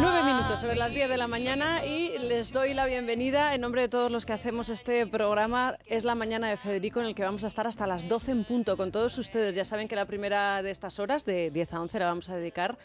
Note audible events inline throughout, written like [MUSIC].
Nueve minutos sobre las 10 de la mañana y les doy la bienvenida en nombre de todos los que hacemos este programa. Es la mañana de Federico en el que vamos a estar hasta las 12 en punto con todos ustedes. Ya saben que la primera de estas horas, de 10 a 11, la vamos a dedicar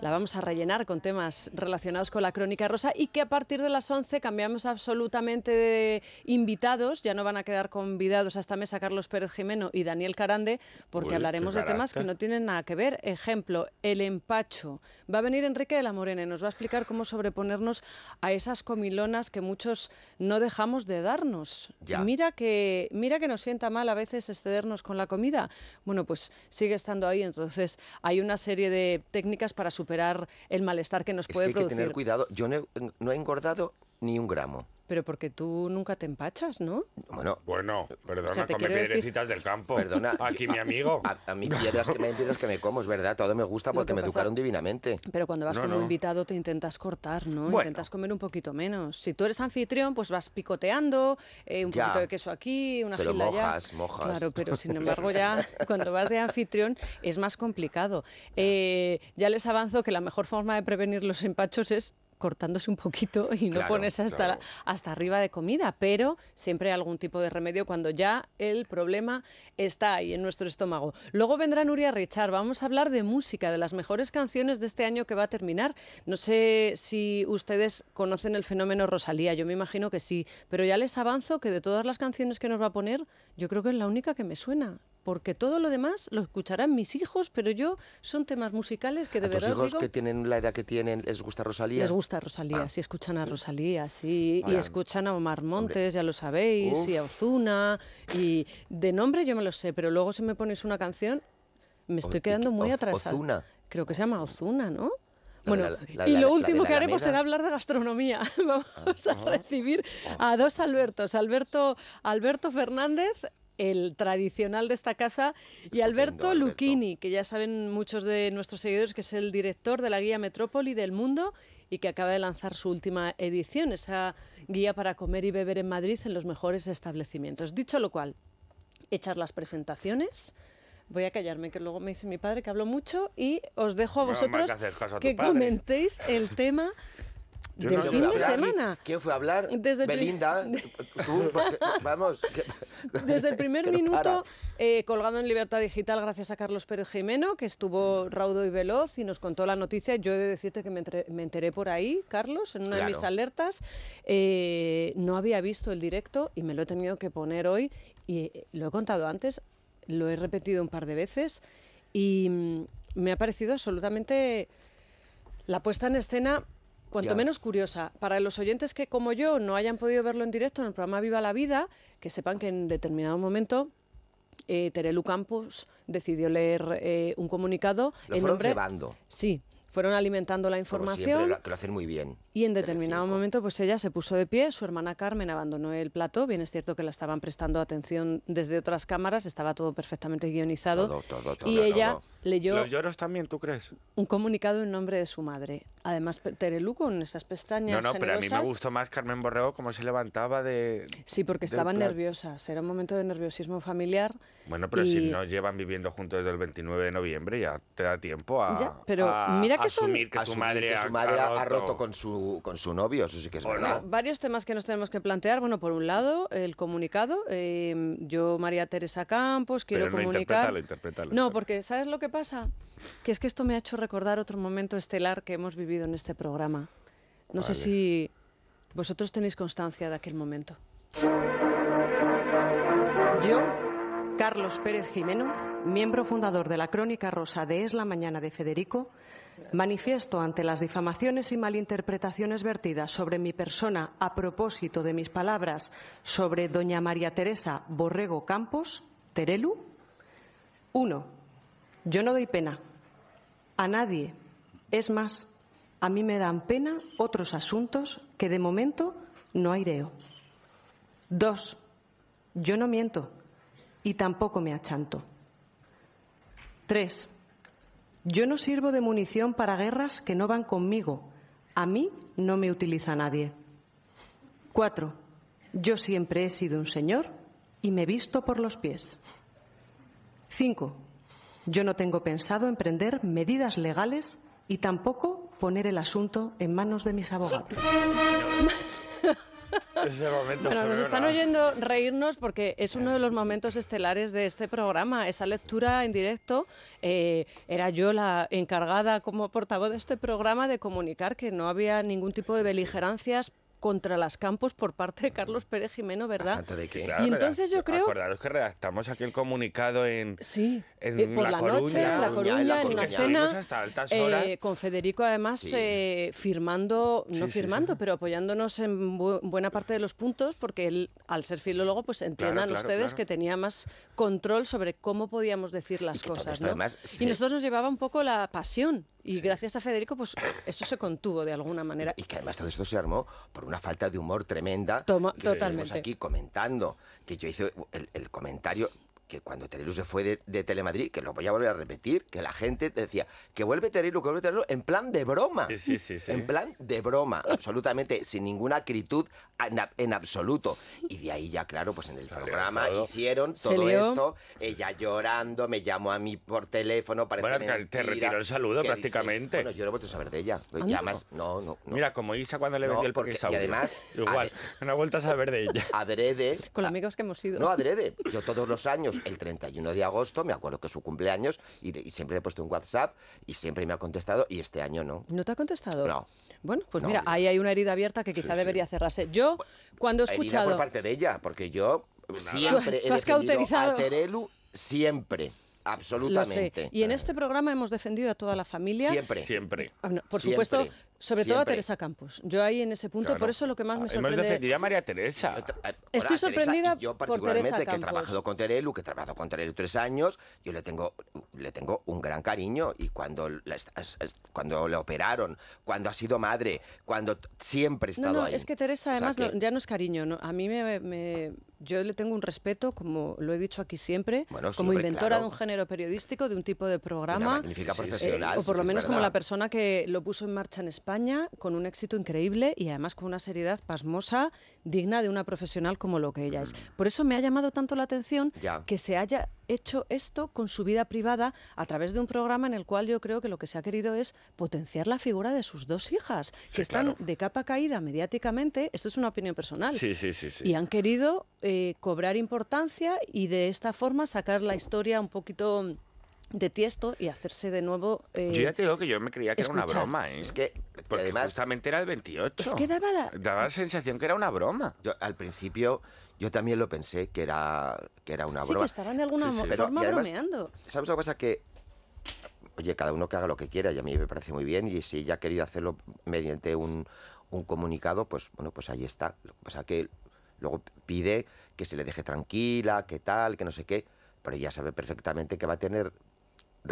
la vamos a rellenar con temas relacionados con la crónica rosa y que a partir de las 11 cambiamos absolutamente de invitados, ya no van a quedar convidados a esta mesa Carlos Pérez Jimeno y Daniel Carande, porque hablaremos de temas que no tienen nada que ver. Ejemplo, el empacho. Va a venir Enrique de la Morena y nos va a explicar cómo sobreponernos a esas comilonas que muchos no dejamos de darnos. Mira que mira que nos sienta mal a veces excedernos con la comida. Bueno, pues sigue estando ahí, entonces hay una serie de técnicas para su superar el malestar que nos puede que hay producir. Hay que tener cuidado. Yo no no he engordado ni un gramo. Pero porque tú nunca te empachas, ¿no? Bueno, bueno perdona, o come piedrecitas del campo. Perdona. Aquí mi amigo. A, mí piedras que me que me como, es verdad. Todo me gusta porque me educaron divinamente. Pero cuando vas con un invitado te intentas cortar, ¿no? Intentas comer un poquito menos. Si tú eres anfitrión, pues vas picoteando, eh, un poquito de queso aquí, una pero mojas, mojas. Claro, pero sin [LAUGHS] embargo ya cuando vas de anfitrión es más complicado. Eh, ya les avanzo que la mejor forma de prevenir los empachos es cortándose un poquito y no pones hasta, hasta arriba de comida, pero siempre hay algún tipo de remedio cuando ya el problema está ahí en nuestro estómago. Luego vendrá Nuria Richard, vamos a hablar de música, de las mejores canciones de este año que va a terminar. No sé si ustedes conocen el fenómeno Rosalía, yo me imagino que sí, pero ya les avanzo que de todas las canciones que nos va a poner, yo creo que es la única que me suena porque todo lo demás lo escucharán mis hijos, pero yo son temas musicales que de verdad. ¿Los hijos que tienen la edad que tienen les gusta Rosalía? Les gusta Rosalía, ah. sí, escuchan a mm. Rosalía, sí, y escuchan a Omar Montes, ya lo sabéis, y a Ozuna, y de nombre yo me lo sé, pero luego si me pones una canción, me estoy quedando muy atrasada. Ozuna. Creo que se llama Ozuna, ¿no? Bueno, y lo último que haremos será hablar de gastronomía. [LAUGHS] Vamos ah. a recibir ah. a dos Albertos, Alberto, Alberto Fernández el tradicional de esta casa, y Alberto, Alberto que ya saben muchos de nuestros seguidores que es el director de la guía Metrópoli del Mundo y que acaba de lanzar su última edición, esa guía para comer y beber en Madrid en los mejores establecimientos. Dicho lo cual, echar las presentaciones. Voy a callarme, que luego me dice mi padre que hablo mucho y os dejo a vosotros que comentéis el tema del fin de semana. ¿Quién fue a hablar? Belinda. vamos. [LAUGHS] Desde el primer minuto, eh, colgado en Libertad Digital, gracias a Carlos Pérez Jimeno, que estuvo raudo y veloz y nos contó la noticia. Yo he de decirte que me, enteré, por ahí, Carlos, en una de mis alertas. Eh, no había visto el directo y me lo he tenido que poner hoy. Y eh, lo he contado antes, lo he repetido un par de veces y mm, me ha parecido absolutamente la puesta en escena Cuanto menos curiosa. Para los oyentes que, como yo, no hayan podido verlo en directo en el programa Viva la Vida, que sepan que en determinado momento eh, Terelu Campos decidió leer eh, un comunicado. Lo en nombre... Sí, fueron alimentando la información. siempre, hacen muy bien. Y en determinado momento, pues ella se puso de pie, su hermana Carmen abandonó el plato. bien es cierto que la estaban prestando atención desde otras cámaras, estaba todo perfectamente guionizado. Todo, todo, todo, y ella leyó... ¿Los lloros también, tú crees? Un comunicado en nombre de su madre. Además, Terelu con esas pestañas No, no, pero a mí me gustó más Carmen Borrego cómo se levantaba de... Sí, porque estaban nerviosas, era un momento de nerviosismo familiar. Bueno, pero si no llevan viviendo juntos desde el 29 de noviembre, ya te da tiempo a... Ya, pero mira que que Asumir que, su madre, que su madre ha, roto con su, con su novio, eso sí que es Varios temas que nos tenemos que plantear. Bueno, por un lado, el comunicado. Em, yo, María Teresa Campos, quiero no comunicar... no, porque ¿sabes lo que pasa? Que es que esto me ha hecho recordar otro momento estelar que hemos vivido en este programa. No sé si vosotros tenéis constancia de aquel momento. Yo, Carlos Pérez Jimeno miembro fundador de la Crónica Rosa de Es la Mañana de Federico, manifiesto ante las difamaciones y malinterpretaciones vertidas sobre mi persona a propósito de mis palabras sobre doña María Teresa Borrego Campos, Terelu. uno, Yo no doy pena a nadie. Es más, a mí me dan pena otros asuntos que de momento no aireo. Dos, Yo no miento y tampoco me achanto. Tres, yo no sirvo de munición para guerras que no van conmigo. A mí no me utiliza nadie. Cuatro, yo siempre he sido un señor y me visto por los pies. Cinco, yo no tengo pensado emprender medidas legales y tampoco poner el asunto en manos de mis abogados. [LAUGHS] [LAUGHS] bueno, nos están oyendo reírnos porque es uno de los momentos estelares de este programa. Esa lectura en directo eh, era yo la encargada como portavoz de este programa de comunicar que no había ningún tipo de beligerancias contra las campos por parte de Carlos Pérez Jimeno, ¿verdad? y entonces yo creo... Acordaros que redactamos aquel comunicado en... Sí, en eh, por la, noche, en La una cena, eh, con Federico además eh, firmando, no firmando, pero apoyándonos en buena parte de los puntos, porque él, al ser filólogo, pues entiendan ustedes que tenía más control sobre cómo podíamos decir las cosas, ¿no? y nosotros nos llevaba un poco la pasión y gracias a Federico, pues eso se contuvo de alguna manera. Y que además todo esto se armó por una falta de humor tremenda. Toma, que totalmente. aquí comentando, que yo hice el, el comentario que cuando Terelu se fue de, Telemadrid, que lo voy a volver a repetir, que la gente decía que vuelve Terelu, que vuelve Terelu, en plan de broma. Sí, sí, sí, en plan de broma, absolutamente, sin ninguna acritud en, absoluto. Y de ahí ya, claro, pues en el programa hicieron todo esto, ella llorando, me llamó a mí por teléfono, para Bueno, te retiró el saludo prácticamente. bueno, yo no he a saber de ella. no, no, Mira, como Isa cuando le vendí el porque, y además... Igual, una vuelta a saber de ella. Adrede... Con amigos que hemos ido. No, adrede. Yo todos los años pues el 31 de agosto, me acuerdo que es su cumpleaños, y, siempre le he puesto un WhatsApp y siempre me ha contestado, y este año no. ¿No te ha contestado? No. Bueno, pues mira, ahí hay una herida abierta que quizá debería cerrarse. Yo, cuando he escuchado... Herida por parte de ella, porque yo pues siempre he a Terelu, siempre. Absolutamente. Y en este programa hemos defendido a toda la familia. Siempre. Siempre. Ah, por supuesto, sobre todo a Teresa Campos. Yo ahí en ese punto, por eso lo que más me ah, sorprende. Hemos a María Teresa. Eh, Estoy sorprendida Teresa, yo particularmente, por que he trabajado con Terelu, que he trabajado con Terelu tres años, yo le tengo, le tengo un gran cariño y cuando la, cuando operaron, cuando ha sido madre, cuando siempre he estado no, no, ahí. Es que Teresa, además, ya no es cariño. a mí me, yo le tengo un respeto, como lo he dicho aquí siempre, como inventora de un género periodístico, de un tipo de programa. Una magnífica profesional. o por lo menos como la persona que lo puso en marcha en España España con un éxito increíble y además con una seriedad pasmosa digna de una profesional como lo que ella es. Mm. Por eso me ha llamado tanto la atención que se haya hecho esto con su vida privada a través de un programa en el cual yo creo que lo que se ha querido es potenciar la figura de sus dos hijas, que están de capa caída mediáticamente, esto es una opinión personal, sí, sí, y han querido eh, cobrar importancia y de esta forma sacar la historia un poquito de Tiesto y hacerse de nuevo. Eh, yo ya te digo que yo me creía que era una broma, ¿eh? Es que. además, justamente era el 28. Es que daba la. Daba la sensación que era una broma. al principio. Yo también lo pensé que era, que era una broma. Sí, que estaban de alguna forma bromeando. ¿Sabes lo que pasa? Que oye, cada uno que haga lo que quiera y a mí me parece muy bien y si ella ha querido hacerlo mediante un, comunicado, pues bueno, pues ahí está. Lo que pasa que luego pide que se le deje tranquila, que tal, que no sé qué, pero ella sabe perfectamente que va a tener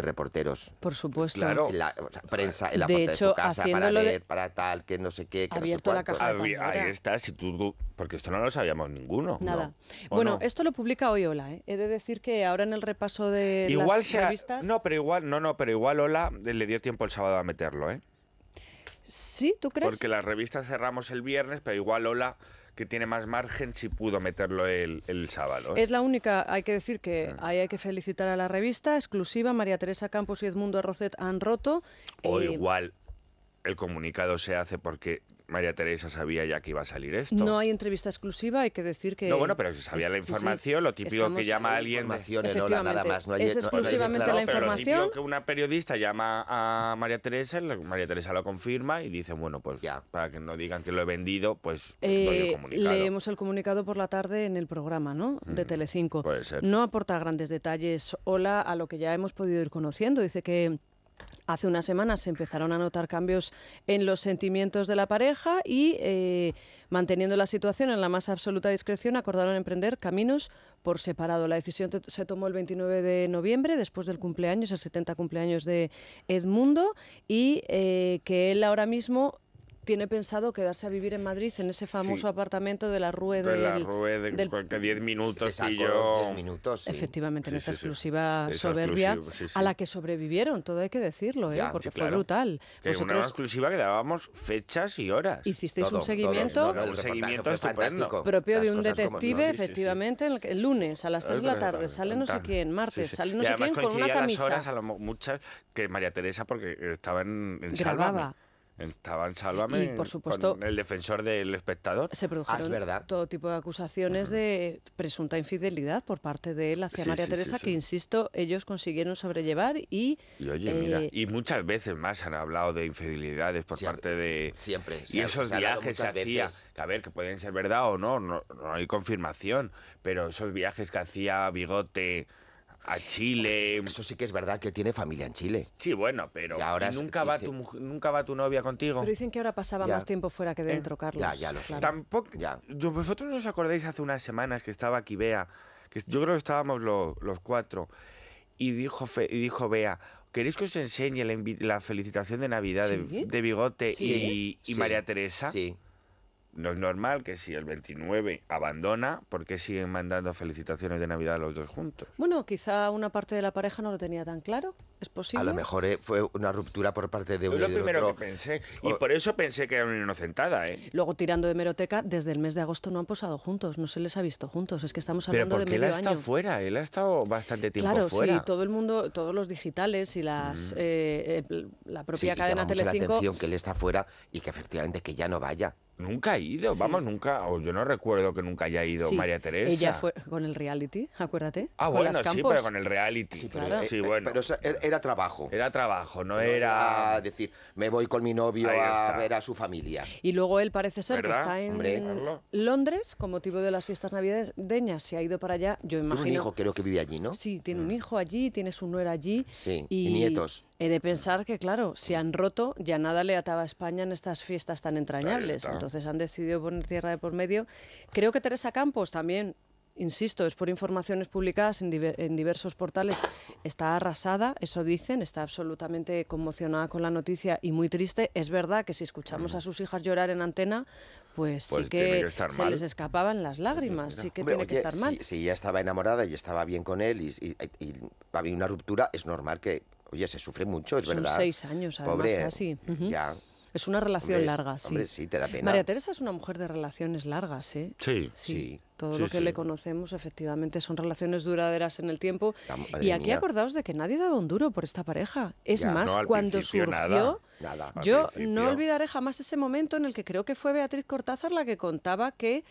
reporteros. Por supuesto. Claro. La, prensa en la de hecho, de su casa para leer, para tal, que no sé qué, que abierto La caja de Ahí está, si tú, porque esto no lo sabíamos ninguno. Nada. Bueno, esto lo publica hoy Ola, ¿eh? He de decir que ahora en el repaso de las revistas... No, pero igual, no, no, pero igual Ola eh, le dio tiempo el sábado a meterlo, ¿eh? Sí, ¿tú crees? Porque las revistas cerramos el viernes, pero igual Hola que tiene más margen si pudo meterlo el, sábado. ¿eh? Es la única, hay que decir que ahí hay que felicitar a la revista exclusiva. María Teresa Campos y Edmundo Arrocet han roto. O eh, igual el comunicado se hace porque María Teresa sabía ya que iba a salir esto. No hay entrevista exclusiva, hay que decir que... No, bueno, pero si sabía la información, lo típico que llama a alguien... Información en nada más. es exclusivamente la información. Pero lo que una periodista llama a María Teresa, María Teresa lo confirma y dice, bueno, pues ya, para que no digan que lo he vendido, pues eh, doy el comunicado. Leemos el comunicado por la tarde en el programa, ¿no?, de tele Telecinco. Puede ser. No aporta grandes detalles Hola a lo que ya hemos podido ir conociendo. Dice que Hace unas semanas se empezaron a notar cambios en los sentimientos de la pareja y, eh, manteniendo la situación en la más absoluta discreción, acordaron emprender caminos por separado. La decisión se tomó el 29 de noviembre, después del cumpleaños, el 70 cumpleaños de Edmundo, y eh, que él ahora mismo tiene pensado quedarse a vivir en Madrid, en ese famoso apartamento de la Rueda? De la Rue de, 10 minutos y yo... Efectivamente, en esa exclusiva soberbia a la que sobrevivieron, todo hay que decirlo, ¿eh? porque fue brutal. nosotros una exclusiva que dábamos fechas y horas. Hicisteis un seguimiento, Propio de un detective, efectivamente, el, lunes a las 3 de la tarde, sale no sé quién, martes, sale no sé quién con una camisa. Las horas muchas que María Teresa, porque estaba en, Grababa estaban en por supuesto, el defensor del espectador. Se produjeron ah, todo tipo de acusaciones de presunta infidelidad por parte de él hacia María Teresa, que insisto, ellos consiguieron sobrellevar y. Eh, y muchas veces más han hablado de infidelidades por parte de. Siempre. Y esos viajes que hacía, a ver, que pueden ser verdad o no, no hay confirmación, pero esos viajes que hacía Bigote. A Chile. Eso sí que es verdad que tiene familia en Chile. Sí, bueno, pero nunca, va tu, nunca va tu novia contigo. Pero dicen que ahora pasaba más tiempo fuera que dentro, eh, Carlos. Ya, ya lo Tampoco. Vosotros nos os acordáis hace unas semanas que estaba aquí Bea, que yo creo que estábamos los cuatro, y dijo, y dijo Bea, ¿Queréis que os enseñe la, felicitación de Navidad de, Bigote y, María Teresa? Sí no es normal que si el 29 abandona, ¿por qué siguen mandando felicitaciones de Navidad a los dos juntos? Bueno, quizá una parte de la pareja no lo tenía tan claro posible? A lo mejor eh, fue una ruptura por parte de uno. Es lo primero que pensé. Y por eso pensé que era una inocentada. ¿eh? Luego, tirando de meroteca, desde el mes de agosto no han posado juntos, no se les ha visto juntos. Es que estamos hablando Pero de él ha estado fuera, él ha estado bastante tiempo fuera. Claro, sí, todo el mundo, todos los digitales y las mm. eh, eh, la propia cadena de Telecinco. que él está fuera y que efectivamente que ya no vaya. Nunca ha ido, vamos, nunca, o yo no recuerdo que nunca haya ido María Teresa. Ella fue con el reality, acuérdate. Ah, bueno, sí, pero con el reality. Sí, claro. bueno. Pero er, era trabajo. Era trabajo, no, era... decir, me voy con mi novio a ver a su familia. Y luego él parece ser que está en Londres con motivo de las fiestas navideñas. Se ha ido para allá, yo imagino... Tiene un hijo creo que vive allí, ¿no? Sí, tiene un mm. hijo allí, tiene su nuera allí. Sí, y, nietos. He de pensar que, claro, se han roto, ya nada le ataba a España en estas fiestas tan entrañables. Entonces han decidido poner tierra de por medio. Creo que Teresa Campos también insisto, es por informaciones publicadas en, diversos portales, está arrasada, eso dicen, está absolutamente conmocionada con la noticia y muy triste. Es verdad que si escuchamos a sus hijas llorar en antena, pues, sí pues que, se les escapaban las lágrimas, sí que tiene que estar mal. Si, si, ella estaba enamorada y estaba bien con él y, había una ruptura, es normal que oye, se sufre mucho, es verdad. seis años, además, Ya, es una relación larga, sí. Hombre, sí, te María Teresa es una mujer de relaciones largas, ¿eh? Sí, sí. Todo lo que le conocemos, efectivamente, son relaciones duraderas en el tiempo. Y aquí acordaos de que nadie daba un duro por esta pareja. Es más, cuando surgió, yo no olvidaré jamás ese momento en el que creo que fue Beatriz Cortázar la que contaba que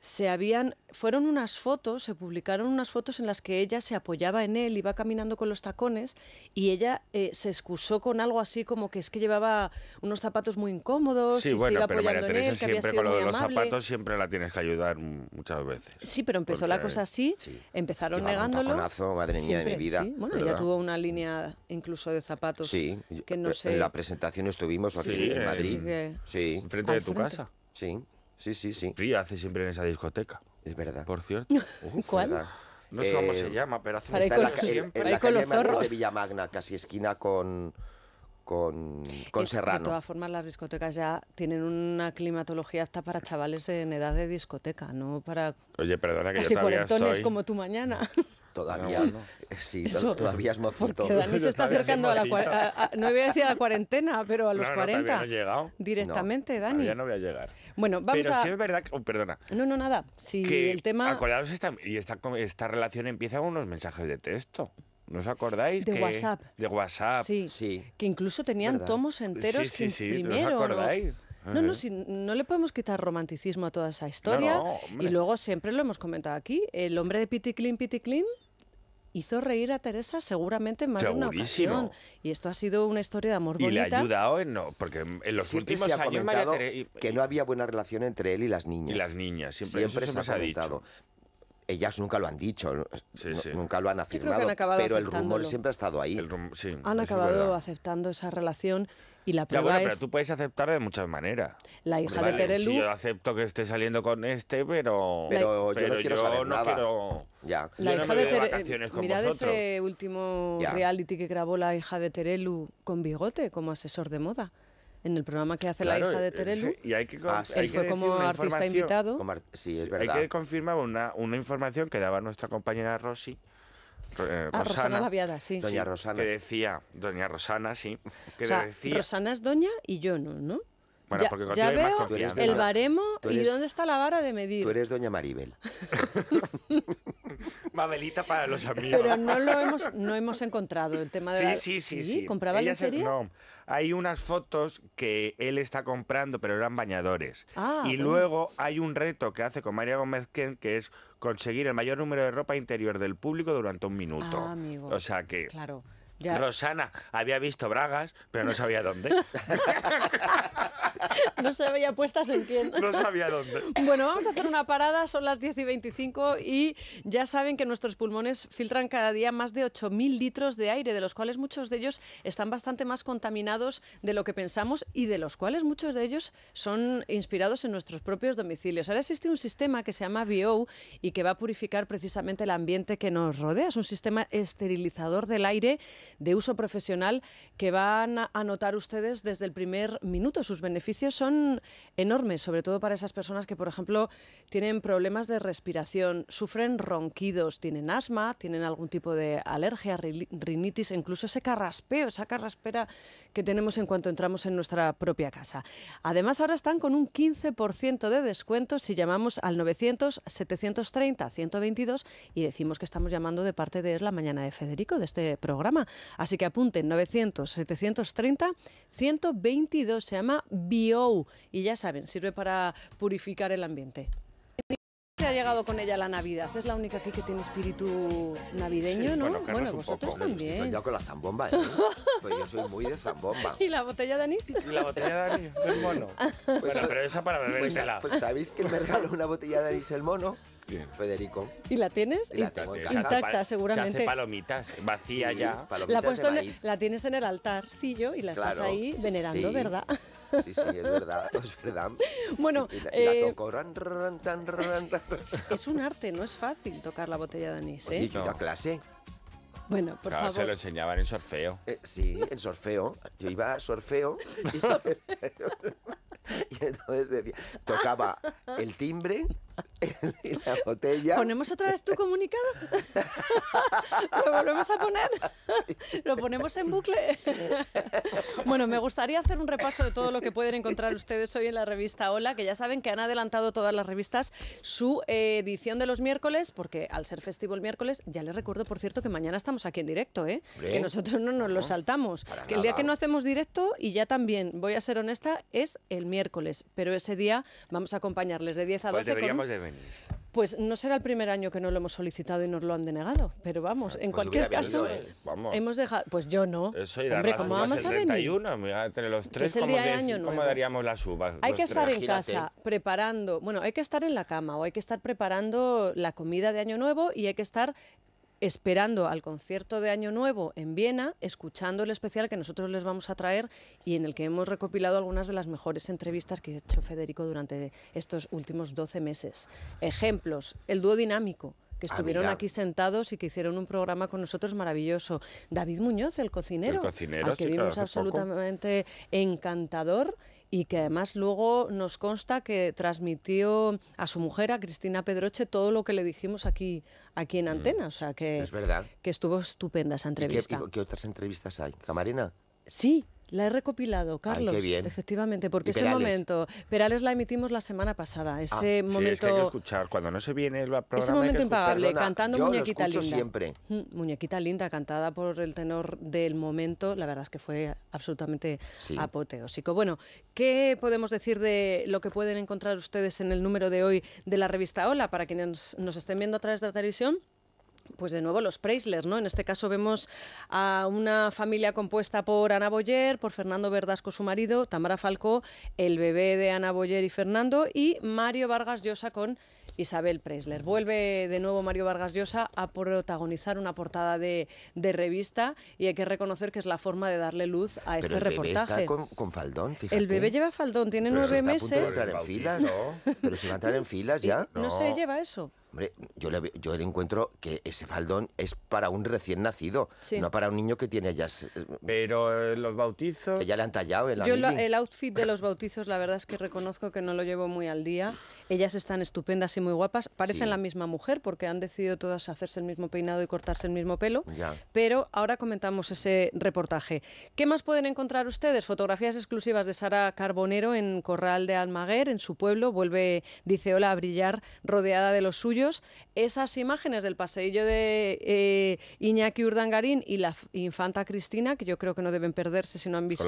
se habían, fueron unas fotos, se publicaron unas fotos en las que ella se apoyaba en él, iba caminando con los tacones y ella eh, se excusó con algo así como que es que llevaba unos zapatos muy incómodos. Sí, y bueno, se iba pero María Teresa siempre con los zapatos siempre la tienes que ayudar muchas veces. Sí, pero empezó la cosa así, empezaron llevaba Un taconazo, madre mía de mi vida. Sí. Bueno, ella tuvo una línea incluso de zapatos que no eh, sé. En la presentación estuvimos aquí en Madrid. Sí, enfrente de tu casa. Sí, Sí, sí, sí. Fría hace siempre en esa discoteca. Es verdad. Por cierto. [LAUGHS] ¿Cuál? No sé cómo se eh, llama, pero hace está en la, en, en la calle de, Villamagna, casi esquina con con, con Serrano. De todas formas, las discotecas ya tienen una climatología hasta para chavales en edad de discoteca, no para Oye, perdona que casi yo cuarentones estoy. como tú mañana. [LAUGHS] todavía, no, eh, sí, todavía es mocito. Porque Dani se está acercando a la no voy a decir a la cuarentena, pero a los no, 40 no, he llegado. directamente, Dani. Ya no voy a llegar. Bueno, vamos a Pero es verdad, que, oh, perdona. No, no nada. Si el tema Acordaros esta y esta relación empieza con unos mensajes de texto. ¿No os acordáis? De WhatsApp. De WhatsApp. Sí, sí. Que incluso tenían tomos enteros sí, sí, sí. ¿No acordáis? No, no, eh. si no le podemos quitar romanticismo a toda esa historia. No, no, y luego siempre lo hemos comentado aquí, el hombre de Pity Clean hizo reír a Teresa seguramente más de una ocasión. Y esto ha sido una historia de amor y bonita. Y le ha ayudado, en, no, porque en los últimos ha años que no había buena relación entre él y las niñas. Y las niñas, siempre, siempre se, ha comentado. ellas nunca lo han dicho, nunca lo han afirmado, pero el rumor siempre ha estado ahí. han acabado aceptando esa relación y la prueba pero tú puedes aceptar de muchas maneras. La hija de Terelu... yo acepto que esté saliendo con este, pero... Pero, yo no quiero saber no nada. Quiero... La hija de Terelu... Eh, mirad ese último reality que grabó la hija de Terelu con bigote como asesor de moda en el programa que hace la hija de eh, Terelu. y hay que ah, él fue como artista invitado. sí, es verdad. Hay que confirmar una, una información que daba nuestra compañera Rossi eh, ah, Rosana, Laviada, sí. Doña Rosana. Que decía, Doña Rosana, sí. Que o sea, decía, Rosana es Doña y yo no, ¿no? Bueno, ya, porque ya veo el baremo y dónde está la vara de medir. Tú eres Doña Maribel. [LAUGHS] [LAUGHS] Mabelita para los amigos. Pero no lo hemos, no hemos encontrado el tema de sí, la... Sí, sí, sí. sí. ¿Compraba No, hay unas fotos que él está comprando, pero eran bañadores. Ah, y luego hay un reto que hace con María Gómez Ken, que es conseguir el mayor número de ropa interior del público durante un minuto. Ah, amigo. O sea que... Claro. Rosana había visto bragas, pero no sabía dónde. [LAUGHS] [LAUGHS] no se veía puestas en No sabía dónde. Bueno, vamos a hacer una parada, son las 10 y 25 y ya saben que nuestros pulmones filtran cada día más de 8.000 litros de aire, de los cuales muchos de ellos están bastante más contaminados de lo que pensamos y de los cuales muchos de ellos son inspirados en nuestros propios domicilios. Ahora existe un sistema que se llama Bio y que va a purificar precisamente el ambiente que nos rodea. Es un sistema esterilizador del aire de uso profesional que van a notar ustedes desde el primer minuto sus beneficios son enormes, sobre todo para esas personas que, por ejemplo, tienen problemas de respiración, sufren ronquidos, tienen asma, tienen algún tipo de alergia, rinitis, incluso ese carraspeo, esa carraspera que tenemos en cuanto entramos en nuestra propia casa. Además, ahora están con un 15% de descuento si llamamos al 900-730-122 y decimos que estamos llamando de parte de la Mañana de Federico, de este programa. Así que apunten 900-730-122, se llama y ya saben, sirve para purificar el ambiente ha llegado con ella la Navidad. Es la única aquí que tiene espíritu navideño, ¿no? Bueno, vosotros poco. también. Yo con la zambomba, ¿eh? [LAUGHS] pues yo soy muy de zambomba. ¿Y la botella de anís? Y la botella de anís El mono. [LAUGHS] Ah. Pues, bueno, pero esa para pues, beberla. Pues, sabéis que me regaló una botella de anís el mono. Bien. Federico. ¿Y la tienes? la tengo en casa. Intacta, seguramente. Se hace palomitas, vacía ya. la, la, tienes en el altarcillo y la estás ahí venerando, ¿verdad? Sí, sí, es verdad, [LAUGHS] es verdad. Bueno, la, eh... [LAUGHS] Es un arte, no es fácil tocar la botella de anís, ¿eh? yo iba a clase. Bueno, por favor. se lo enseñaban en sorfeo. Eh, sí, en sorfeo. Yo iba a sorfeo. y [LAUGHS] entonces decía, tocaba el timbre [LAUGHS] y la botella. ¿Ponemos otra vez tu comunicado? [LAUGHS] ¿Lo volvemos a poner? ¿Lo ponemos en bucle? bueno, me gustaría hacer un repaso de todo lo que pueden encontrar ustedes hoy en la revista Hola, que ya saben que han adelantado todas las revistas su eh, edición de los miércoles, porque al ser festival el miércoles, ya les recuerdo, por cierto, que mañana estamos aquí en directo, ¿eh? que nosotros no nos lo saltamos. Que el día que no hacemos directo, y ya también, voy a ser honesta, es el miércoles, pero ese día vamos a acompañarles de 10 a 12 pues venir. Pues no será el primer año que no lo hemos solicitado y nos lo han denegado, pero vamos, ah, en pues cualquier caso, eh, hemos dejado... Pues yo no. Hombre, ¿cómo vamos a venir? entre los tres, ¿cómo, daríamos las uvas? Hay que pues estar en casa preparando, bueno, hay que estar en la cama o hay que estar preparando la comida de Año Nuevo y hay que estar esperando al concierto de Año Nuevo en Viena, escuchando el especial que nosotros les vamos a traer y en el que hemos recopilado algunas de las mejores entrevistas que ha hecho Federico durante estos últimos 12 meses. Ejemplos, el dúo dinámico que estuvieron aquí sentados y que hicieron un programa con nosotros maravilloso. David Muñoz, el cocinero, que vimos absolutamente encantador y que además luego nos consta que transmitió a su mujer, a Cristina Pedroche, todo lo que le dijimos aquí, aquí en mm. Antena. O sea que, es verdad. que estuvo estupenda esa entrevista. qué, qué otras entrevistas hay? ¿Camarina? Sí, la he recopilado, Carlos. bien. Efectivamente, porque ese momento, Perales la emitimos la semana pasada, ah, ese momento. Sí, es escuchar cuando no se viene el programa. Ese momento impagable, cantando Muñequita Linda. siempre. Mm, Muñequita Linda, cantada por el tenor del momento, la verdad es que fue absolutamente apoteósico. Bueno, ¿qué podemos decir de lo que pueden encontrar ustedes en el número de hoy de la revista Hola para quienes nos estén viendo a través de la televisión? pues de nuevo los Preisler, ¿no? En este caso vemos a una familia compuesta por Ana Boyer, por Fernando Verdasco, su marido, Tamara Falcó, el bebé de Ana Boyer y Fernando, y Mario Vargas Llosa con Isabel Preisler. Vuelve de nuevo Mario Vargas Llosa a protagonizar una portada de, de revista y hay que reconocer que es la forma de darle luz a Pero este el reportaje. está con, faldón, El bebé lleva faldón, tiene nueve meses. Pero se va a entrar en filas, ¿no? Pero si va a entrar en filas ya. [LAUGHS] no se lleva eso. Hombre, yo le, encuentro que ese faldón es para un recién nacido, no para un niño que tiene ya... Eh, Pero eh, los bautizos... Que ya le han tallado el Yo el outfit de los bautizos, la verdad es que reconozco que no lo llevo muy al día. Ellas están estupendas y muy guapas. Parecen la misma mujer porque han decidido todas hacerse el mismo peinado y cortarse el mismo pelo. Pero ahora comentamos ese reportaje. ¿Qué más pueden encontrar ustedes? Fotografías exclusivas de Sara Carbonero en Corral de Almaguer, en su pueblo. Vuelve, dice, hola, a brillar rodeada de los suyos esas imágenes del paseillo de eh, Iñaki Urdangarín y la infanta Cristina, que yo creo que no deben perderse si no han visto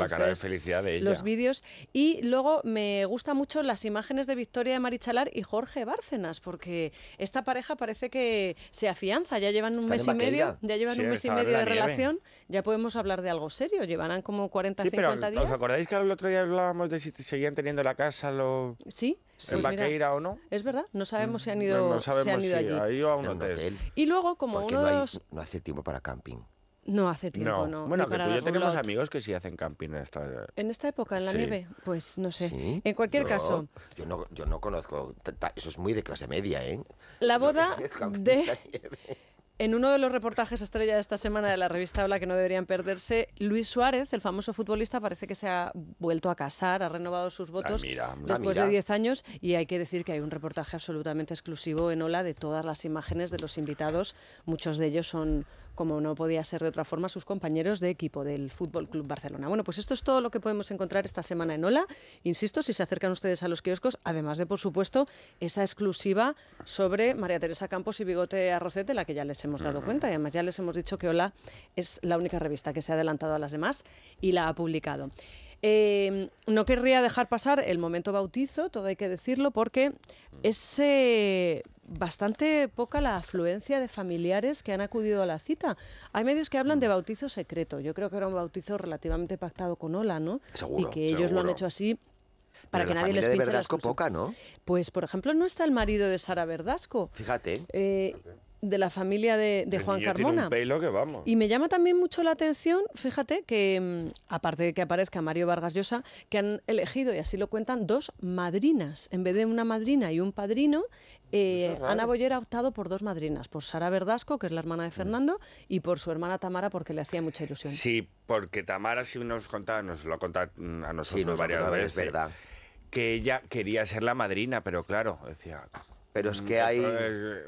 los vídeos. Y luego me gustan mucho las imágenes de Victoria de Marichalar y Jorge Bárcenas, porque esta pareja parece que se afianza, ya llevan un mes y medio, ya llevan un mes y medio de relación, ya podemos hablar de algo serio, llevarán como 40, sí, 50 días. ¿Os acordáis que el otro día hablábamos de si seguían teniendo la casa los... Sí, que ir a o no. Es verdad, no sabemos si han mm, ido, sabemos si han ido a un hotel. Y luego, como uno no, hace tiempo para camping. No hace tiempo, no. Bueno, que tú y yo tenemos amigos que sí hacen camping en esta... Eh, ¿En esta época, en la nieve? Pues no sé. En cualquier caso... Yo no, yo no conozco... Eso es muy de clase media, ¿eh? La boda [LAUGHS] de... En uno de los reportajes estrella de esta semana de la revista Habla que no deberían perderse, Luis Suárez, el famoso futbolista, parece que se ha vuelto a casar, ha renovado sus votos después de 10 años y hay que decir que hay un reportaje absolutamente exclusivo en Ola de todas las imágenes de los invitados, muchos de ellos son como no podía ser de otra forma, sus compañeros de equipo del Fútbol Club Barcelona. Bueno, pues esto es todo lo que podemos encontrar esta semana en Hola. Insisto, si se acercan ustedes a los kioscos, además de, por supuesto, esa exclusiva sobre María Teresa Campos y Bigote Arrocete, la que ya les hemos dado cuenta. Y además ya les hemos dicho que Hola es la única revista que se ha adelantado a las demás y la ha publicado. Em, no querría dejar pasar el momento bautizo, todo hay que decirlo, porque es bastante poca la afluencia de familiares que han acudido a la cita. Hay medios que hablan de mm. bautizo secreto. Yo creo que era un bautizo relativamente pactado con Ola, ¿no? Seguro, y que ellos lo han hecho así para que nadie les pinche de Verdasco poca, ¿no? Pues, por ejemplo, no está el marido de Sara Verdasco. Fíjate. Eh, Fíjate de la familia de, Juan Carmona. que vamos. Y me llama también mucho la atención, fíjate, que mm, aparte de que aparezca Mario Vargas Llosa, que han elegido, y así lo cuentan, dos madrinas. En vez de una madrina y un padrino, eh, Ana Boyer ha optado por dos madrinas, por Sara Verdasco, que es la hermana de mm. Fernando, y por su hermana Tamara, porque le hacía mucha ilusión. Sí, porque Tamara sí si nos contaba, nos lo ha contado a nosotros varias veces, verdad. Que ella quería ser la madrina, pero claro, decía... Pero es mm, que hay... Eh,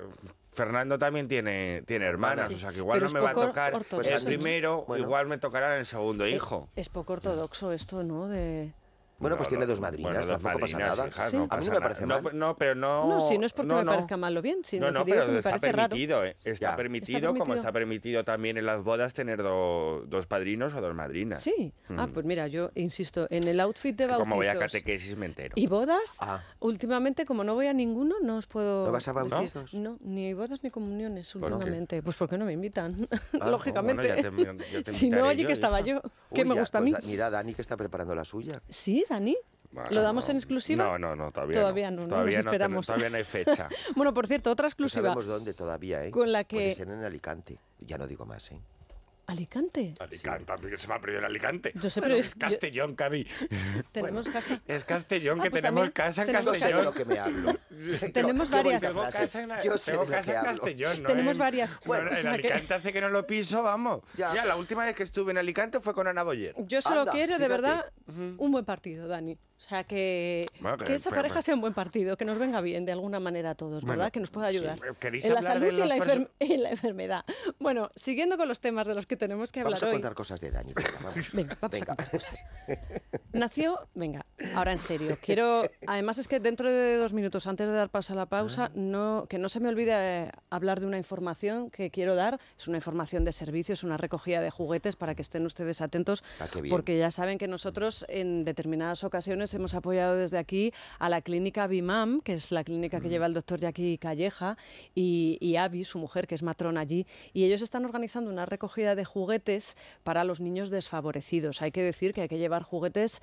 Fernando también tiene, tiene hermanas, o sea que igual no me va a tocar el primero, igual me tocará el segundo hijo. Es, es poco ortodoxo esto, ¿no? De... Bueno, pues tiene dos madrinas, No tampoco pasa nada. a mí no me parece mal. No, no, pero no... No, si no es porque me parezca mal o bien, sino que, digo me está parece permitido, raro. Eh, está, permitido, está, permitido, como está permitido también en las bodas tener dos padrinos o dos madrinas. Sí. Ah, mm. pues mira, yo insisto, en el outfit de bautizos... Como voy a catequesis me entero. Y bodas, ah. últimamente, como no voy a ninguno, no os puedo... ¿No vas a bautizos? No, ni bodas ni comuniones últimamente. Pues Pues porque no me invitan, ah, [LAUGHS] lógicamente. si no, allí que estaba yo, que me gusta a pues mí. Mira, Dani que está preparando la suya. ¿Sí? Dani? ¿Lo damos en exclusiva? No, no, no, todavía, todavía no. Todavía no, esperamos. todavía no hay fecha. [LAUGHS] bueno, por cierto, otra exclusiva. No sabemos dónde todavía, ¿eh? Con la que... Puede ser en Alicante, ya no digo más, ¿eh? Alicante. Alicante, también se me ha perdido el Alicante. Yo sé, pero es Castellón, Cari. Tenemos casa. Es Castellón, ah, que pues tenemos casa en Castellón. lo que me hablo. Tenemos varias. Yo Castellón. ¿no? Tenemos eh? varias. Bueno, en Alicante hace que no lo piso, vamos. Ya. la última vez que estuve en Alicante fue con Ana Boyer. Yo solo quiero, de verdad, un buen partido, Dani. O sea, que, esa pareja sea un buen partido, que nos venga bien de alguna manera a todos, ¿verdad? Que nos pueda ayudar eh, en la salud y, la la enfermedad. Bueno, siguiendo con los temas de los que tenemos que hablar hoy... Vamos a contar cosas de Dani. Venga, vamos, [LAUGHS] venga, vamos a contar cosas. Nació... Venga, ahora en serio. [LAUGHS] Quiero... Además es que dentro de dos minutos, antes de dar paso a la pausa, ah. no, que no se me olvide eh, hablar de una información que quiero dar. Es una información de servicio, es una recogida de juguetes para que estén ustedes atentos. Ah, porque ya saben que nosotros en determinadas ocasiones hemos apoyado desde aquí a la clínica Bimam, que es la clínica que mm. lleva el doctor Jackie Calleja, y, y Abby, su mujer, que es matrona allí, y ellos están organizando una recogida de juguetes para los niños desfavorecidos. Hay que decir que hay que llevar juguetes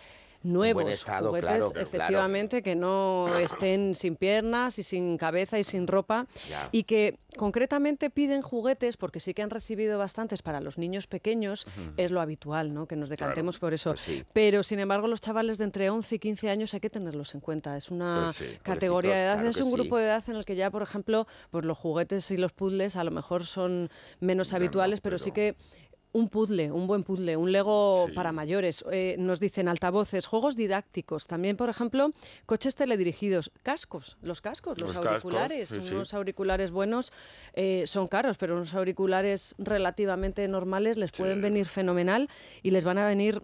nuevos juguetes, efectivamente, que no [COUGHS] estén sin piernas y sin cabeza y sin ropa. Y que concretamente piden juguetes, porque sí que han recibido bastantes para los niños pequeños, es lo habitual, ¿no? Que nos decantemos por eso. Pues pero sin embargo, los chavales de entre 11 y 15 años hay que tenerlos en cuenta. Es una pues categoría de edad, es un grupo de edad en el que ya, por ejemplo, pues los juguetes y los puzzles a lo mejor son menos habituales, pero sí que un puzzle, un buen puzzle, un Lego para mayores. Eh, nos dicen altavoces, juegos didácticos, también, por ejemplo, coches teledirigidos, cascos, los cascos, los, auriculares. unos auriculares buenos eh, son caros, pero unos auriculares relativamente normales les pueden venir fenomenal y les van a venir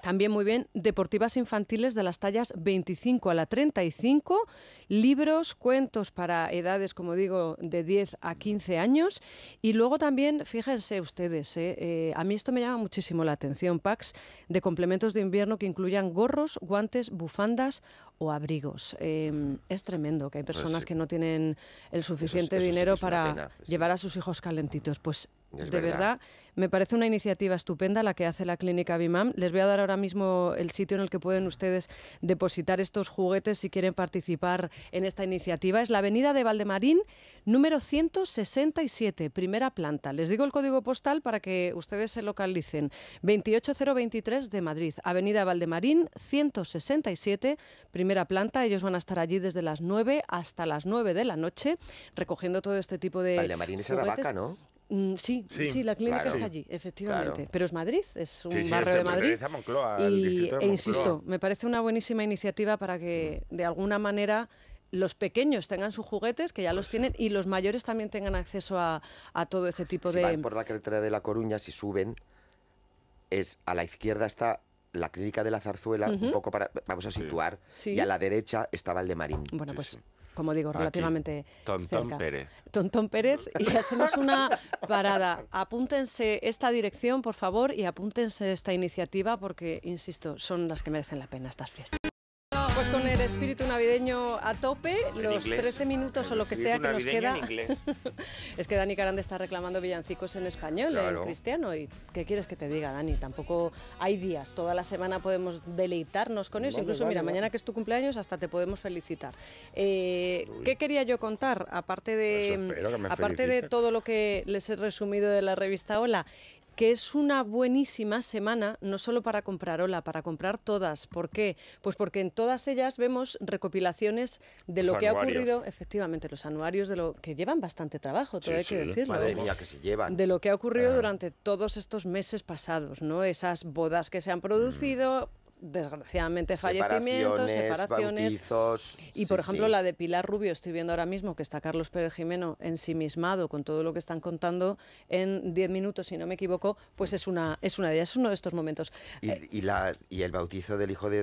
también muy bien, deportivas infantiles de las tallas 25 a la 35, libros, cuentos para edades, como digo, de 10 a 15 años. Y luego también, fíjense ustedes, eh, eh, a mí esto me llama muchísimo la atención, packs de complementos de invierno que incluyan gorros, guantes, bufandas o abrigos. Em, es tremendo que hay personas que no tienen el suficiente dinero para llevar a sus hijos calentitos. Pues de verdad. me parece una iniciativa estupenda la que hace la clínica Bimam. Les voy a dar ahora mismo el sitio en el que pueden ustedes depositar estos juguetes si quieren participar en esta iniciativa. Es la avenida de Valdemarín, número 167, primera planta. Les digo el código postal para que ustedes se localicen. 28023 de Madrid, avenida Valdemarín, 167, primera planta. Ellos van a estar allí desde las 9 hasta las 9 de la noche recogiendo todo este tipo de... Valdemarín es vaca, ¿no? Mm, sí, sí, la clínica está allí, efectivamente. Pero es Madrid, es un barrio de Madrid. y, e insisto, me parece una buenísima iniciativa para que mm. de alguna manera los pequeños tengan sus juguetes, que ya los pues tienen, y los mayores también tengan acceso a, todo ese tipo de... por la carretera de La Coruña, si suben, es a la izquierda está la clínica de la zarzuela, un poco para, vamos a situar, y a la derecha estaba el de Marín. Bueno, pues como digo, relativamente Tontón Pérez. Tontón Pérez. Y hacemos una parada. Apúntense esta dirección, por favor, y apúntense esta iniciativa porque, insisto, son las que merecen la pena estas fiestas con el espíritu navideño a tope, los 13 minutos o lo que sea que nos queda. [LAUGHS] es que Dani Carande está reclamando villancicos en español, en cristiano. ¿Y qué quieres que te diga, Dani? Tampoco hay días. Toda la semana podemos deleitarnos con eso. Incluso, mira, mañana que es tu cumpleaños, hasta te podemos felicitar. Eh, ¿Qué quería yo contar? Aparte de, pues mm, aparte de todo lo que les he resumido de la revista Hola que es una buenísima semana, no solo para comprar Ola, para comprar todas. ¿Por qué? Pues porque en todas ellas vemos recopilaciones de lo que ha ocurrido, efectivamente, los anuarios de lo que llevan bastante trabajo, todo hay que decirlo. Madre mía, que se llevan. De lo que ha ocurrido ah. durante todos estos meses pasados, ¿no? Esas bodas que se han producido desgraciadamente fallecimientos, separaciones. y por ejemplo, la de Pilar Rubio, estoy viendo ahora mismo que está Carlos Pérez Jimeno ensimismado con todo lo que están contando en 10 minutos, si no me equivoco, pues es una, es una de ellas, es uno de estos momentos. Y, eh, la, y el bautizo del hijo de,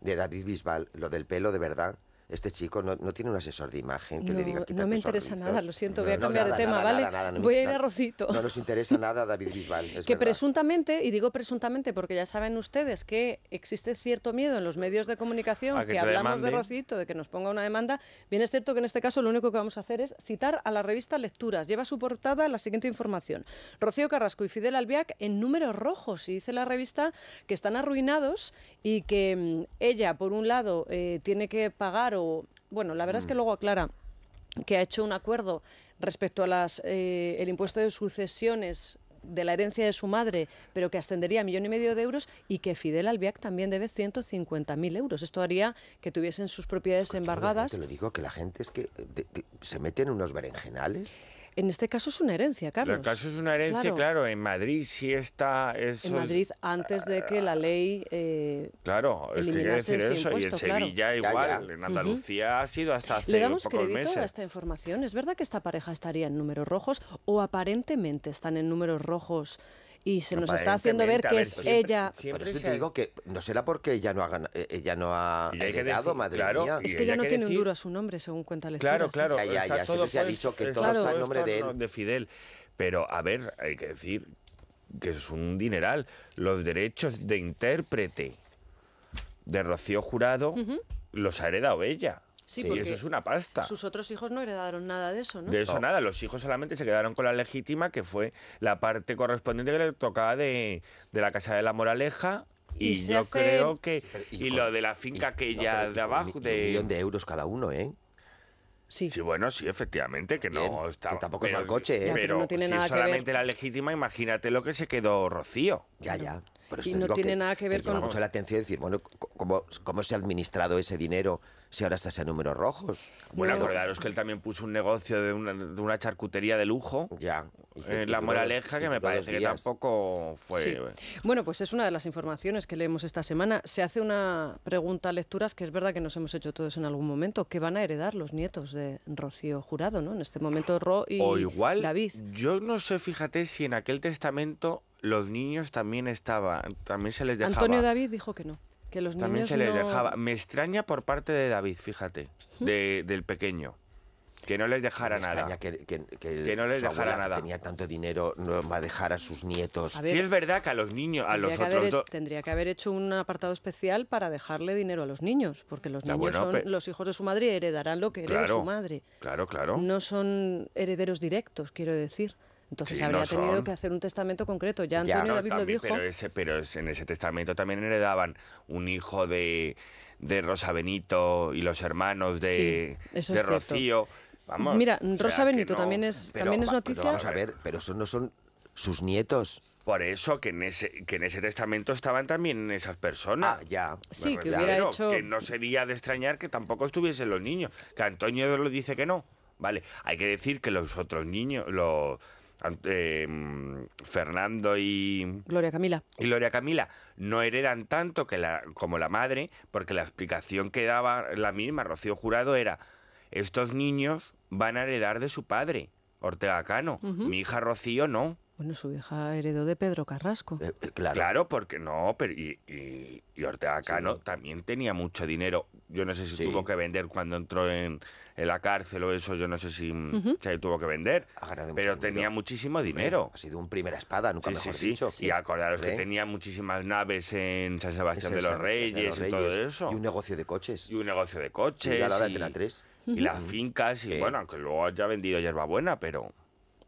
de David Bisbal, lo del pelo de verdad este chico no, tiene un asesor de imagen que no, le diga que No me interesa nada, lo siento, voy a cambiar de tema, ¿vale? voy a ir a Rocito. No nos interesa nada David Bisbal. que presuntamente, y digo presuntamente porque ya saben ustedes que existe cierto miedo en los medios de comunicación que, hablamos de Rocito, de que nos ponga una demanda, bien es cierto que en este caso lo único que vamos a hacer es citar a la revista Lecturas. Lleva su portada la siguiente información. Rocío Carrasco y Fidel Albiac en números rojos, y dice la revista que están arruinados y que mm, ella, por un lado, eh, tiene que pagar o bueno, la verdad es que mm. luego aclara que ha hecho un acuerdo respecto a las eh, el impuesto de sucesiones de la herencia de su madre, pero que ascendería a millón y medio de euros y que Fidel Albiac también debe 150.000 euros. Esto haría que tuviesen sus propiedades embargadas. Te lo digo, que la gente es que eh, se mete en unos berenjenales. En este caso es una herencia, Carlos. En el caso es una herencia, claro. en Madrid sí está eso. En Madrid, antes de que la ah, ley. Eh, claro, es que quiere decir eso. y en Sevilla igual. En Andalucía ha sido hasta hace ¿Le damos crédito a esta información? ¿Es verdad que esta pareja estaría en números rojos o aparentemente están en números rojos? y se nos está haciendo ver que es ella. Siempre por te digo que no será porque ella no ha, eh, ella no ha heredado, Es que ella no tiene un duro a su nombre, según cuenta la historia. Claro, claro. Ya, se, ha pues dicho que todo está en nombre de él. Fidel. Pero, a ver, hay que decir que es un dineral. Los derechos de intérprete de Rocío Jurado los ha heredado ella. Sí, eso es una pasta. Sus otros hijos no heredaron nada de eso, ¿no? De eso nada, los hijos solamente se quedaron con la legítima, que fue la parte correspondiente que le tocaba de, la Casa de la Moraleja. Y, yo creo que... Y, lo de la finca aquella ya de abajo... de... millón de euros cada uno, ¿eh? Sí. sí. bueno, sí, efectivamente, que no está, tampoco es mal coche, ¿eh? pero, si solamente la legítima, imagínate lo que se quedó Rocío. Ya, ya y no tiene nada que ver con... mucho la atención decir, bueno, ¿cómo, se ha administrado ese dinero si ahora está ese números rojos? Bueno, acordaros que él también puso un negocio de una, charcutería de lujo. Ya. la moraleja que me parece que tampoco fue... Eh, bueno, pues es una de las informaciones que leemos esta semana. Se hace una pregunta a lecturas que es verdad que nos hemos hecho todos en algún momento, ¿Qué van a heredar los nietos de Rocío Jurado, ¿no? En este momento Ro y o igual, David. Yo no sé, fíjate, si en aquel testamento los niños también estaban, también se les dejaba. Antonio David dijo que no, que los también se les dejaba. Me extraña por parte de David, fíjate, de, del pequeño. Que no les dejara nada. Que, que, no les dejara nada. Que tenía tanto dinero, no va a dejar a sus nietos. Si es verdad que a los niños, a los otros Tendría que haber hecho un apartado especial para dejarle dinero a los niños, porque los niños son los hijos de su madre y heredarán lo que hereda su madre. Claro, claro. No son herederos directos, quiero decir. Entonces habría tenido que hacer un testamento concreto. Ya Antonio David lo dijo. Pero, en ese testamento también heredaban un hijo de, Rosa Benito y los hermanos de, Rocío. Vamos, Mira, Rosa Benito también es, también es noticia. Pero vamos a ver, pero esos no son sus nietos. Por eso que en ese que en ese testamento estaban también esas personas. Ah, ya. Sí, que hubiera hecho... Que no sería de extrañar que tampoco estuviesen los niños. Que Antonio lo dice que no. Vale, hay que decir que los otros niños, Em, Fernando y Gloria Camila. Y Gloria Camila no heredan tanto que la, como la madre, porque la explicación que daba la misma Rocío Jurado era, estos niños van a heredar de su padre, Ortega Cano, mi hija Rocío no. Bueno, su hija heredó de Pedro Carrasco. Eh, eh, claro. claro. porque no, pero y, Ortega Cano también tenía mucho dinero. Yo no sé si tuvo que vender cuando entró en, la cárcel o eso, yo no sé si tuvo que vender. Pero tenía muchísimo dinero. Ha sido un primera espada, nunca mejor dicho. Y acordaros que tenía muchísimas naves en San Sebastián de los, Reyes, y todo eso. Y un negocio de coches. Y un negocio de coches. Y, la de la y las fincas, y bueno, aunque luego haya vendido hierbabuena, pero...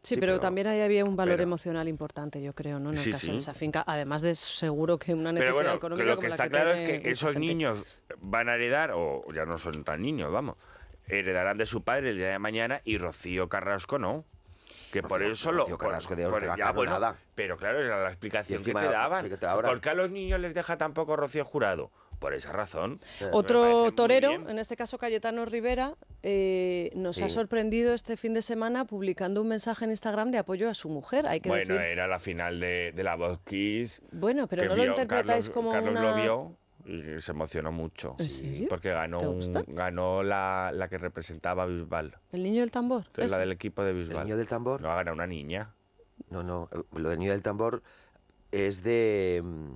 Sí, pero, también ahí había un valor emocional importante, yo creo, ¿no? En esa finca, además de seguro que una necesidad económica. Lo que está claro es que esos niños van a heredar, o ya no son tan niños, vamos, heredarán de su padre el día de mañana y Rocío Carrasco no que por eso lo Carrasco de pero claro era la explicación que te daban qué a los niños les deja tampoco Rocío Jurado por esa razón. Otro torero, en este caso Cayetano Rivera, eh, nos ha sorprendido este fin de semana publicando un mensaje en Instagram de apoyo a su mujer. Hay que bueno, era la final de, la Voz Kiss. Bueno, pero no lo interpretáis como Carlos lo vio y se emocionó mucho. ¿Sí? Porque ganó, ganó la, que representaba a Bisbal. ¿El niño del tambor? Es la del equipo de Bisbal. ¿El niño del tambor? No, ha ganado una niña. No, no, eh, lo del niño del tambor es de mm,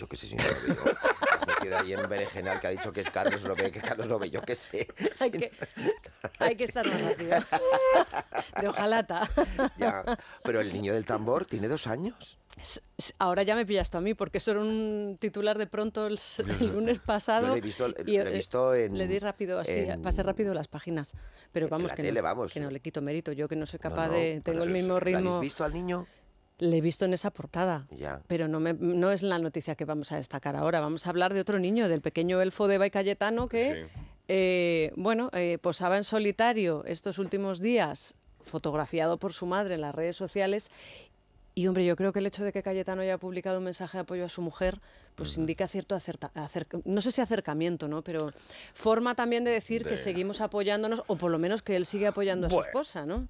yo qué sé, señor digo. Pues me ahí en berenjenal que ha dicho que es Carlos ve, que Carlos yo qué sé. Hay que, hay que estar más rápido. De ojalata. Ya, pero el niño del tambor tiene dos años. Ahora ya me pillaste a mí, porque eso era un titular de pronto el, lunes [LAUGHS] pasado. le he eh, visto, en, Le di rápido así, pasé rápido las páginas. Pero vamos, que, no, le quito mérito. Yo que no soy capaz de. Tengo el mismo ritmo. has visto al niño? Le he visto en esa portada, pero no, no es la noticia que vamos a destacar ahora. Vamos a hablar de otro niño, del pequeño elfo de Cayetano, que, eh, bueno, eh, posaba en solitario estos últimos días, fotografiado por su madre en las redes sociales. Y hombre, yo creo que el hecho de que Cayetano haya publicado un mensaje de apoyo a su mujer, pues indica cierto no sé si acercamiento, ¿no? Pero forma también de decir que seguimos apoyándonos, o por lo menos que él sigue apoyando a su esposa, ¿no?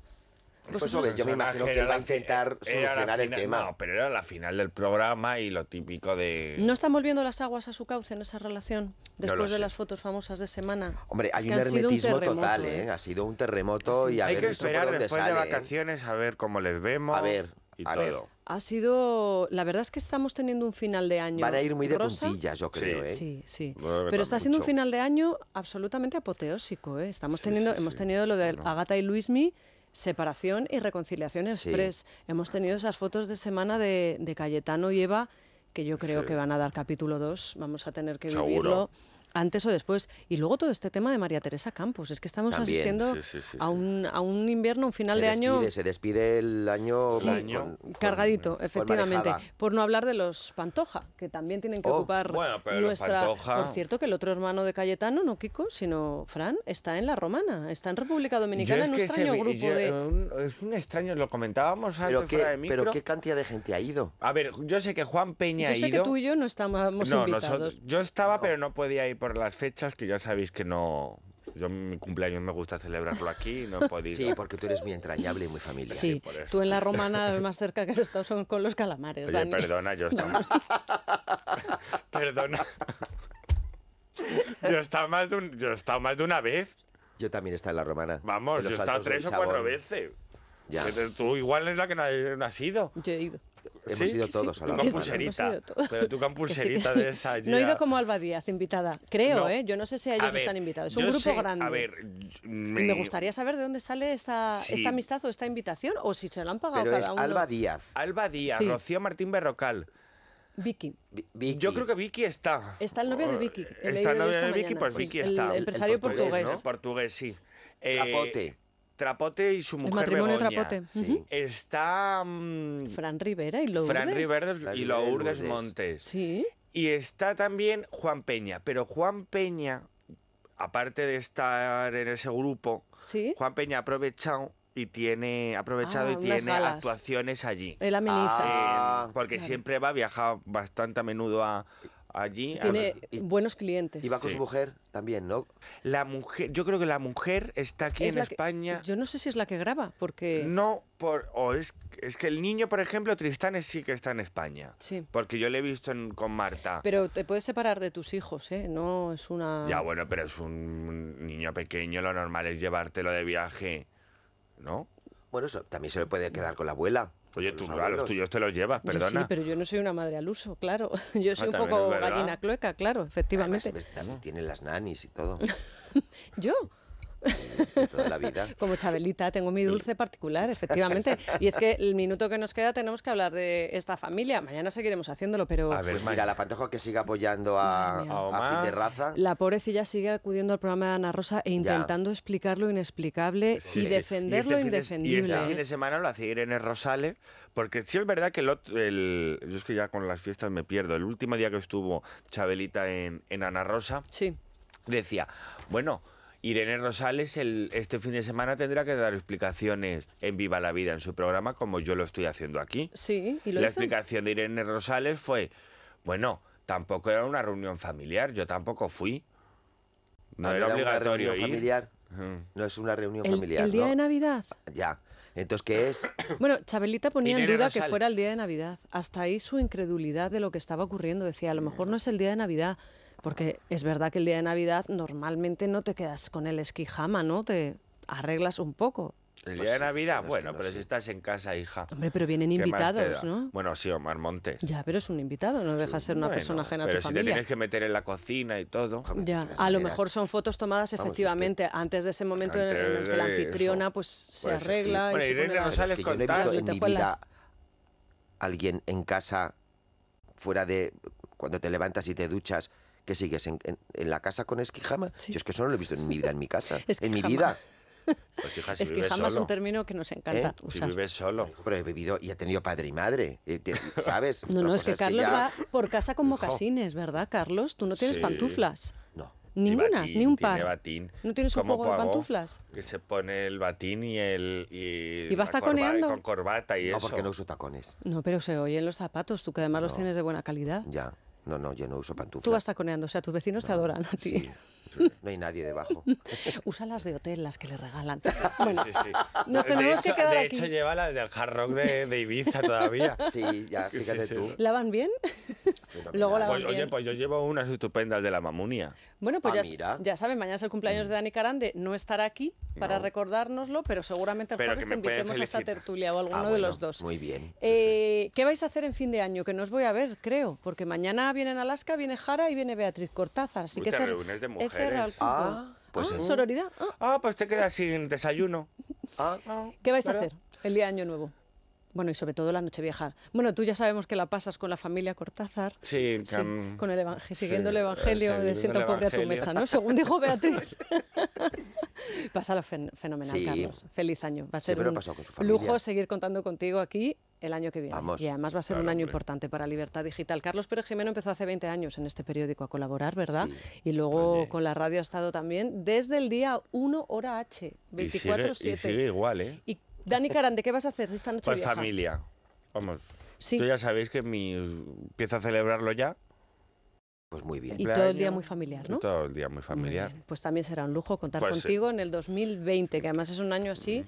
Pues, yo me imagino que a intentar solucionar el tema. No, pero era la final del programa y lo típico de... ¿No están volviendo las aguas a su cauce en esa relación después de las fotos famosas de semana? Hombre, hay un hermetismo total, ¿eh? ¿eh? Ha sido un terremoto y a ver esperar después de ¿eh? vacaciones a ver cómo les vemos. A ver, a ver. Ha sido. La verdad es que estamos teniendo un final de año. Van a ir muy de puntillas, yo creo. ¿eh? sí. sí. Pero está siendo un final de año absolutamente apoteósico. ¿eh? Estamos teniendo, hemos tenido lo de Agata y Luismi separación y reconciliación express. Hemos tenido esas fotos de semana de, Cayetano y Eva que yo creo que van a dar capítulo 2, vamos a tener que vivirlo antes o después. Y luego todo este tema de María Teresa Campos, es que estamos asistiendo a, un, a un invierno, un final de año... Se despide el año... cargadito, efectivamente. Por no hablar de los Pantoja, que también tienen que oh, ocupar nuestra... Por cierto, que el otro hermano de Cayetano, no Kiko, sino Fran, está en La Romana, está en República Dominicana, en un extraño grupo de... Eh, es un extraño, lo comentábamos antes pero qué, Pero qué cantidad de gente ha ido. A ver, yo sé que Juan Peña ha ido... Yo sé que tú y yo no estábamos invitados. yo estaba, pero no podía ir por las fechas, que ya sabéis que no. Yo mi cumpleaños me gusta celebrarlo aquí, no podéis. [LAUGHS] Sí, porque tú eres muy entrañable y muy familiar. Sí, tú en la romana más cerca que has estado son con los calamares. perdona, yo estaba... he [LAUGHS] [LAUGHS] estado más de yo he estado más de una vez. Yo también he en la romana. Vamos, yo he estado tres o cuatro veces. Ya. Tú igual es la que no has ido. Yo he ido. Hemos ido todos a la Pero [LAUGHS] de esa No he ido como Alba Díaz, invitada. Creo, ¿eh? Yo no sé si a ellos nos han invitado. Es un grupo grande. A ver... Me... Y me gustaría saber de dónde sale esta, amistad o esta invitación o si se la han pagado cada es Alba Díaz. Alba Díaz, Rocío Martín Berrocal. Vicky. Yo creo que Vicky está. Está el novio de Vicky. Está el novio de Vicky, pues Vicky está. El empresario portugués. portugués, sí. Eh, Trapote y su mujer. matrimonio Trapote. Está. Mm, Fran Rivera y Lourdes. Fran Rivera y Lourdes Montes. Sí. Y está también Juan Peña. Pero Juan Peña, aparte de estar en ese grupo, Juan Peña ha aprovechado y tiene aprovechado ah, y tiene actuaciones allí. Él ameniza. Ah, ah. porque siempre va, viaja bastante a menudo a, allí. Tiene buenos clientes. Y va con su mujer también, ¿no? La mujer, yo creo que la mujer está aquí en España. yo no sé si es la que graba, porque... No, por, o es, es que el niño, por ejemplo, Tristán sí que está en España. Sí. Porque yo le he visto con Marta. Pero te puedes separar de tus hijos, ¿eh? No es una... Ya, bueno, pero es un niño pequeño, lo normal es llevártelo de viaje, ¿no? Bueno, eso también se le puede quedar con la abuela. Oye, tú, los tuyos te los llevas, perdona. sí, pero yo no soy una madre al uso, claro. [LAUGHS] Yo ah, soy un poco gallina clueca, claro, efectivamente. Además, tienen las nanis y todo. [LAUGHS] ¿Yo? [LAUGHS] Como Chabelita, tengo mi dulce particular, efectivamente. [LAUGHS] Y es que el minuto que nos queda tenemos que hablar de esta familia. Mañana seguiremos haciéndolo, pero... A ver, mira, la Pantojo que sigue apoyando a, a, de raza. La pobrecilla sigue acudiendo al programa de Ana Rosa e intentando explicar lo inexplicable y defenderlo defender este lo indefendible. y este fin de semana lo hace Irene Rosales, porque sí es verdad que yo es que ya con las fiestas me pierdo. El último día que estuvo Chabelita en, Ana Rosa, sí. decía, bueno... Irene Rosales este fin de semana tendrá que dar explicaciones en Viva la Vida en su programa, como yo lo estoy haciendo aquí. Sí, ¿y lo La explicación de Irene Rosales fue, bueno, tampoco era una reunión familiar, yo tampoco fui. No ah, era, obligatorio una ir. Familiar. No es una reunión familiar. El día de Navidad. Ya. Entonces, ¿qué es? [COUGHS] Bueno, Chabelita ponía en duda que fuera el día de Navidad. Hasta ahí su incredulidad de lo que estaba ocurriendo. Decía, a lo mejor no es el día de Navidad. Porque es verdad que el día de Navidad normalmente no te quedas con el esquijama, ¿no? Te arreglas un poco. El pues día de Navidad, bueno, pero si estás en casa, hija. Hombre, pero vienen invitados, ¿no? Bueno, sí, Omar Montes. Ya, pero es un invitado, no deja ser una persona ajena a tu familia. Pero si te tienes que meter en la cocina y todo. Ya, a lo mejor son fotos tomadas efectivamente antes de ese momento en, el que la anfitriona pues se pues arregla. y bueno, Irene no alguien en casa fuera de cuando te levantas y te duchas que sigues? ¿En, la casa con esquijama? Yo es que eso no lo he visto en mi vida en mi casa. [LAUGHS] En mi vida. esquijama pues, es un término que nos encanta ¿Eh? Si vives solo. Pero he vivido y he tenido padre y madre, eh, [LAUGHS] ¿sabes? no, no, es que Carlos va por casa con mocasines, ¿verdad, Carlos? Tú no tienes pantuflas. No. Ni unas, ni un par. ¿No tienes un juego de pantuflas? Que se pone el batín y el. ¿Y, ¿Y vas taconeando? con corbata y eso. No, porque no uso tacones. No, pero se oyen los zapatos, tú que además los tienes de buena calidad. Ya. No, no, yo no uso pantuflas. Tú vas taconeando, o sea, tus vecinos te adoran a ti. No hay nadie debajo. [LAUGHS] Usa las de hotel, las que le regalan. Bueno, sí, sí, nos tenemos de que hecho, quedar aquí. De hecho, lleva las del hard rock de, Ibiza todavía. [LAUGHS] Sí, ya, fíjate tú. ¿La van bien? Luego la van bien. Oye, pues yo llevo unas estupendas de la mamunia. Bueno, pues ah, ya, ya saben, mañana es el cumpleaños mm. de Dani Carande. No estará aquí para recordárnoslo, pero seguramente el jueves te invitemos a esta tertulia o ah, alguno de los dos. Muy bien. Eh, ¿Qué vais a hacer en fin de año? Que no os voy a ver, creo, porque mañana viene Alaska, viene Jara y viene Beatriz Cortázar. Así que te reúnes de mujeres. Ah, pues ah, sororidad. Ah. ah. pues te quedas sin desayuno. Ah. ¿Qué vais a hacer el día de Año Nuevo? Bueno, y sobre todo la noche vieja. Bueno, tú ya sabemos que la pasas con la familia Cortázar. Sí, con el evangelio, siguiendo el evangelio de Siento pobre a tu mesa, ¿no? Según dijo Beatriz. [LAUGHS] [LAUGHS] Pasa lo fenomenal, Carlos. Feliz año. Va a ser un lujo seguir contando contigo aquí el año que viene. Y además va a ser un año importante para Libertad Digital. Carlos Pérez Jiménez empezó hace 20 años en este periódico a colaborar, ¿verdad? y luego con la radio ha estado también desde el día 1 hora H, 24-7. Y, igual, ¿eh? Y Dani ¿de ¿qué vas a hacer esta noche? Pues familia. Vamos. Tú ya sabéis que mi... empieza a celebrarlo ya. Pues muy bien. Y todo el día muy familiar, ¿no? Todo el día muy familiar. pues también será un lujo contar pues contigo en el 2020, que además es un año así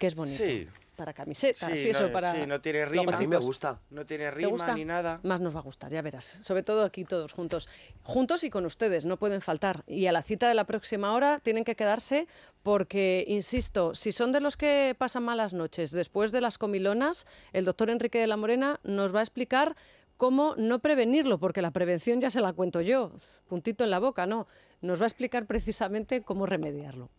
que es bonito. Sí. Para camisetas sí, eso, no, para. Sí, no tiene rima. A mí me gusta. No tiene rima ni nada. Más nos va a gustar, ya verás. Sobre todo aquí todos juntos. Juntos y con ustedes, no pueden faltar. Y a la cita de la próxima hora tienen que quedarse porque, insisto, si son de los que pasan malas noches después de las comilonas, el doctor Enrique de la Morena nos va a explicar cómo no prevenirlo, porque la prevención ya se la cuento yo, puntito en la boca, no. Nos va a explicar precisamente cómo remediarlo.